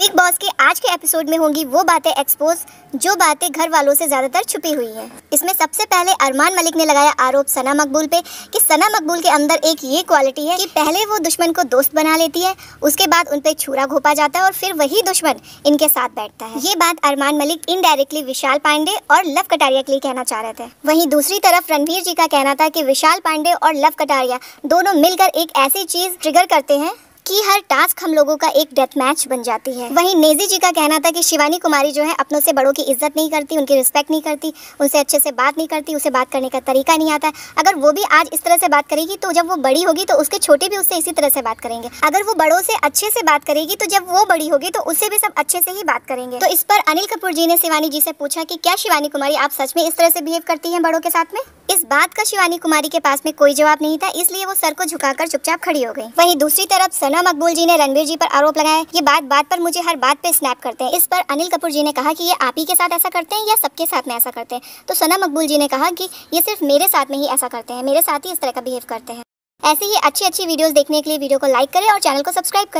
Big boss के आज के एपिसोड में होंगी वो बातें एक्सपोज जो बातें घर वालों से ज्यादातर छुपी हुई हैं। इसमें सबसे पहले अरमान मलिक ने लगाया आरोप सना मकबूल पे कि सना मकबूल के अंदर एक ये क्वालिटी है कि पहले वो दुश्मन को दोस्त बना लेती है उसके बाद उन छुरा घोपा जाता है और फिर वही दुश्मन इनके साथ बैठता है ये बात अरमान मलिक इनडायरेक्टली विशाल पांडे और लव कटारिया के लिए कहना चाह रहे थे वही दूसरी तरफ रणवीर जी का कहना था की विशाल पांडे और लव कटारिया दोनों मिलकर एक ऐसी चीज ट्रिगर करते हैं कि हर टास्क हम लोगों का एक डेथ मैच बन जाती है वहीं नेजी जी का कहना था कि शिवानी कुमारी जो है अपनों से बड़ों की इज्जत नहीं करती उनकी रिस्पेक्ट नहीं करती उनसे अच्छे से बात नहीं करती उसे बात करने का तरीका नहीं आता अगर वो भी आज इस तरह से बात करेगी तो जब वो बड़ी होगी तो उसके छोटे भी उससे इसी तरह से बात करेंगे अगर वो बड़ों से अच्छे से बात करेगी तो जब वो बड़ी होगी तो उससे भी सब अच्छे से ही बात करेंगे तो इस पर अनिल कपूर जी ने शिवानी जी से पूछा की क्या शिवानी कुमारी आप सच में इस तरह से बिहेव करती है बड़ों के साथ में इस बात का शिवानी कुमारी के पास में कोई जवाब नहीं था इसलिए वो सर को झुकाकर चुपचाप खड़ी हो गई वहीं दूसरी तरफ सना मोना मकबूल जी ने रणबीर जी पर आरोप लगाए ये बात बात पर मुझे हर बात पे स्नैप करते हैं इस पर अनिल कपूर जी ने कहा कि ये आप ही के साथ ऐसा करते हैं या सबके साथ में ऐसा करते हैं तो सना मकबूल जी ने कहा कि ये सिर्फ मेरे साथ में ही ऐसा करते हैं मेरे साथ ही इस तरह का बिहेव करते हैं ऐसे ही अच्छी अच्छी वीडियो देखने के लिए वीडियो को लाइक करें और चैनल को सब्सक्राइब करें